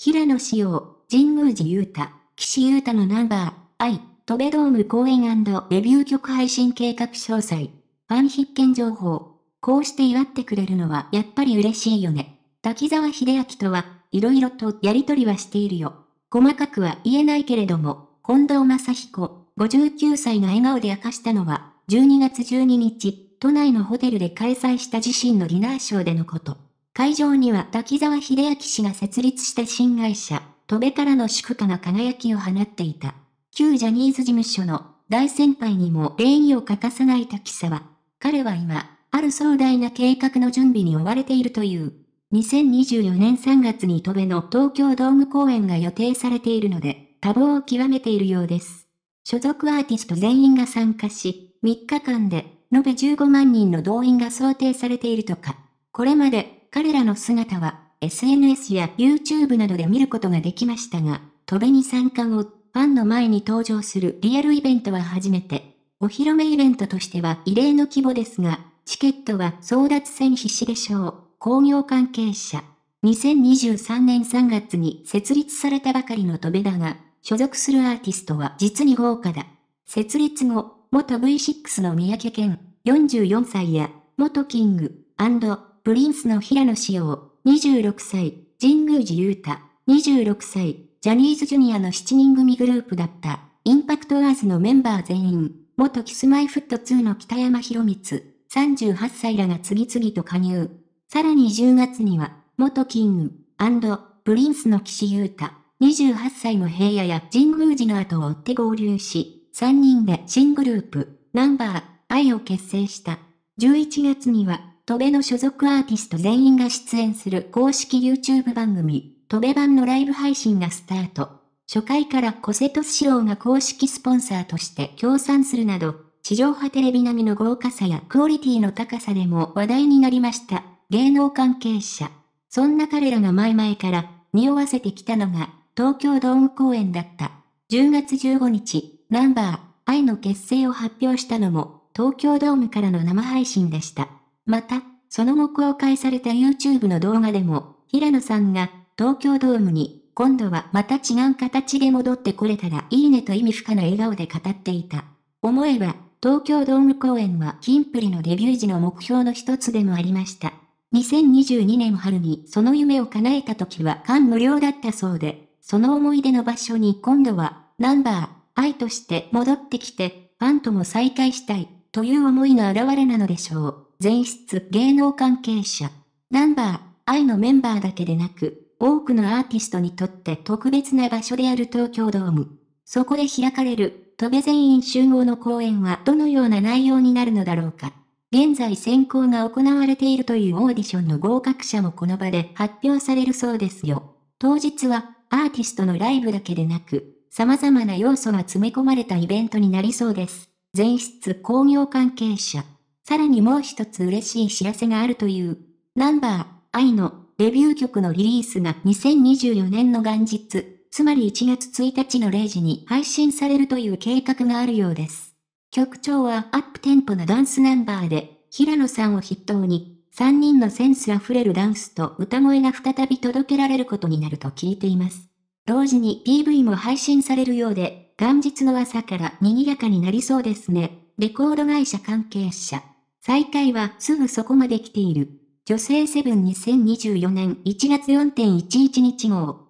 平野紫耀、神宮寺勇太、岸優太のナンバー、愛、トベドーム公演デビュー曲配信計画詳細。ファン必見情報。こうして祝ってくれるのはやっぱり嬉しいよね。滝沢秀明とは、いろいろとやりとりはしているよ。細かくは言えないけれども、近藤正彦、59歳が笑顔で明かしたのは、12月12日、都内のホテルで開催した自身のディナーショーでのこと。会場には滝沢秀明氏が設立した新会社、戸部からの祝賀が輝きを放っていた。旧ジャニーズ事務所の大先輩にも礼儀を欠かさない滝沢。彼は今、ある壮大な計画の準備に追われているという。2024年3月に戸部の東京ドーム公演が予定されているので、多忙を極めているようです。所属アーティスト全員が参加し、3日間で、延べ15万人の動員が想定されているとか。これまで彼らの姿は SNS や YouTube などで見ることができましたが、飛べに参加後、ファンの前に登場するリアルイベントは初めて。お披露目イベントとしては異例の規模ですが、チケットは争奪戦必至でしょう。工業関係者。2023年3月に設立されたばかりの戸部だが、所属するアーティストは実に豪華だ。設立後、元 V6 の三宅健、44歳や、元キング、プリンスの平野紫耀、26歳、神宮寺勇太、26歳、ジャニーズジュニアの7人組グループだった、インパクトアーズのメンバー全員、元キスマイフット2の北山博光、38歳らが次々と加入。さらに10月には、元キング、プリンスの岸優太、28歳の平野や神宮寺の後を追って合流し、3人で新グループ、ナンバー、愛を結成した。11月には、戸部の所属アーティスト全員が出演する公式 YouTube 番組、戸部版のライブ配信がスタート。初回からコセトスシローが公式スポンサーとして協賛するなど、地上波テレビ並みの豪華さやクオリティの高さでも話題になりました。芸能関係者。そんな彼らが前々から匂わせてきたのが東京ドーム公演だった。10月15日、ナンバー、愛の結成を発表したのも東京ドームからの生配信でした。また、その後公開された YouTube の動画でも、平野さんが、東京ドームに、今度はまた違う形で戻ってこれたらいいねと意味深な笑顔で語っていた。思えば、東京ドーム公演はキンプリのデビュー時の目標の一つでもありました。2022年春にその夢を叶えた時は感無量だったそうで、その思い出の場所に今度は、ナンバー、愛として戻ってきて、ファンとも再会したい、という思いの表れなのでしょう。全室芸能関係者。ナンバー、愛のメンバーだけでなく、多くのアーティストにとって特別な場所である東京ドーム。そこで開かれる、戸部全員集合の公演はどのような内容になるのだろうか。現在選考が行われているというオーディションの合格者もこの場で発表されるそうですよ。当日は、アーティストのライブだけでなく、様々な要素が詰め込まれたイベントになりそうです。全室工業関係者。さらにもう一つ嬉しい知らせがあるという。ナンバー、愛のデビュー曲のリリースが2024年の元日、つまり1月1日の0時に配信されるという計画があるようです。曲調はアップテンポなダンスナンバーで、平野さんを筆頭に、3人のセンスあふれるダンスと歌声が再び届けられることになると聞いています。同時に PV も配信されるようで、元日の朝から賑やかになりそうですね。レコード会社関係者。再会はすぐそこまで来ている。女性セブン2024年1月4.11日号。